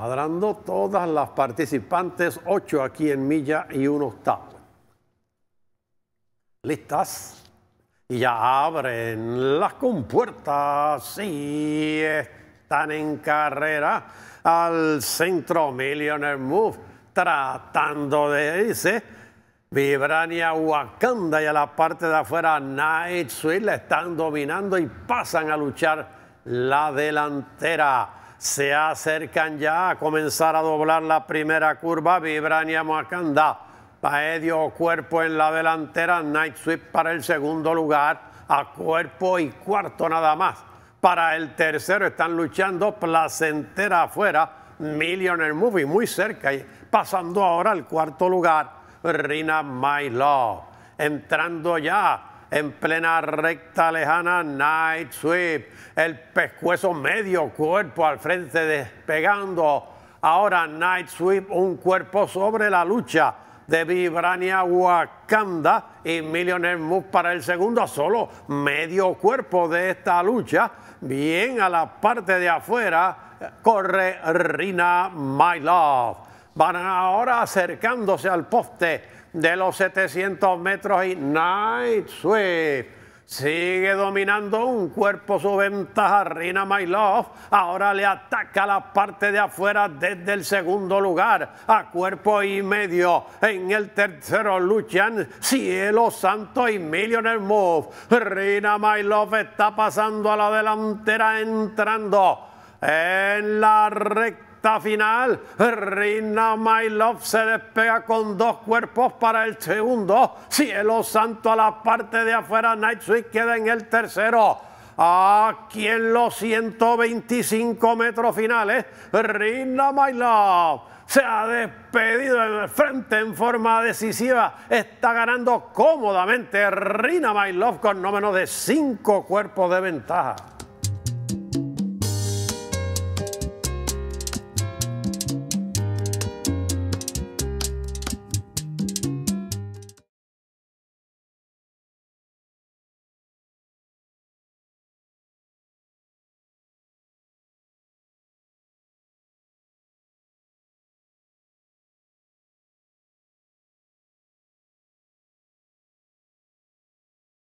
Cuadrando todas las participantes, ocho aquí en milla y un octavo. ¿Listas? Y ya abren las compuertas. y están en carrera al centro Millionaire Move, tratando de irse. Vibrania Wakanda y a la parte de afuera Night Sweet la están dominando y pasan a luchar la delantera se acercan ya a comenzar a doblar la primera curva. Vibrania Macanda, Paedio Cuerpo en la delantera, Night Sweep para el segundo lugar, a cuerpo y cuarto nada más. Para el tercero están luchando Placentera afuera, Millionaire Movie muy cerca, y pasando ahora al cuarto lugar, Rina My Love. Entrando ya en plena recta lejana, night sweep, el pescuezo medio cuerpo al frente despegando. Ahora night sweep, un cuerpo sobre la lucha de Vibrania Wakanda y Millionaire Move para el segundo, solo medio cuerpo de esta lucha. Bien a la parte de afuera corre Rina My Love. Van ahora acercándose al poste de los 700 metros y Night Swift sigue dominando un cuerpo su ventaja Rina My Love. Ahora le ataca la parte de afuera desde el segundo lugar a cuerpo y medio. En el tercero luchan Cielo Santo y Millionaire Move. Rina My Love está pasando a la delantera entrando en la recta final. Reina My Love se despega con dos cuerpos para el segundo. Cielo Santo a la parte de afuera. Switch queda en el tercero. Aquí en los 125 metros finales, Rina My Love se ha despedido en el frente en forma decisiva. Está ganando cómodamente Rina My Love con no menos de cinco cuerpos de ventaja.